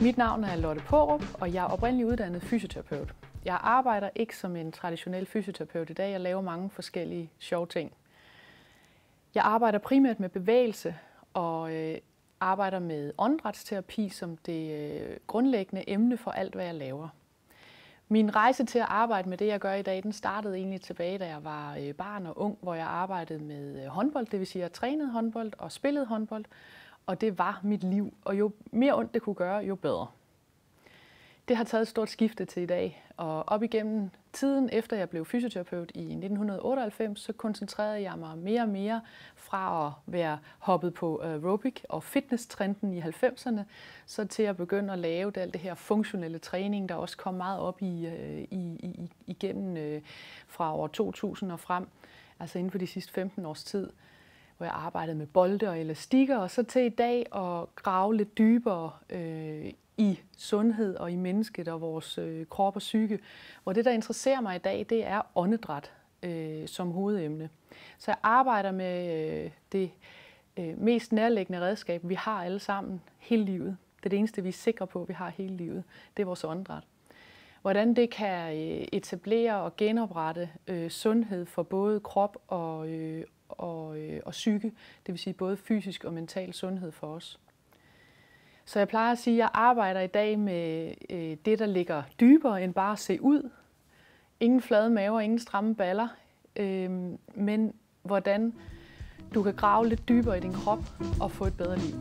Mit navn er Lotte Porup, og jeg er oprindeligt uddannet fysioterapeut. Jeg arbejder ikke som en traditionel fysioterapeut i dag. Jeg laver mange forskellige sjove ting. Jeg arbejder primært med bevægelse og øh, arbejder med åndedrætsterapi som det øh, grundlæggende emne for alt, hvad jeg laver. Min rejse til at arbejde med det, jeg gør i dag, den startede egentlig tilbage, da jeg var øh, barn og ung, hvor jeg arbejdede med håndbold, det vil sige, at jeg trænede håndbold og spillede håndbold og det var mit liv. Og jo mere ondt det kunne gøre, jo bedre. Det har taget et stort skifte til i dag, og op igennem tiden efter jeg blev fysioterapeut i 1998, så koncentrerede jeg mig mere og mere fra at være hoppet på aerobic og fitness-trenden i 90'erne, så til at begynde at lave det, alt det her funktionelle træning, der også kom meget op i, øh, i, i, igennem øh, fra år 2000 og frem, altså inden for de sidste 15 års tid hvor jeg arbejdede med bolde og elastikker, og så til i dag at grave lidt dybere øh, i sundhed og i mennesket og vores øh, krop og psyke. Hvor det, der interesserer mig i dag, det er åndedræt øh, som hovedemne. Så jeg arbejder med øh, det øh, mest nærliggende redskab, vi har alle sammen hele livet. Det er det eneste, vi er sikre på, at vi har hele livet. Det er vores åndedræt. Hvordan det kan øh, etablere og genoprette øh, sundhed for både krop og, øh, og, øh, og psyke, det vil sige både fysisk og mental sundhed for os. Så jeg plejer at sige, at jeg arbejder i dag med øh, det, der ligger dybere end bare at se ud. Ingen flade maver, ingen stramme baller, øh, men hvordan du kan grave lidt dybere i din krop og få et bedre liv.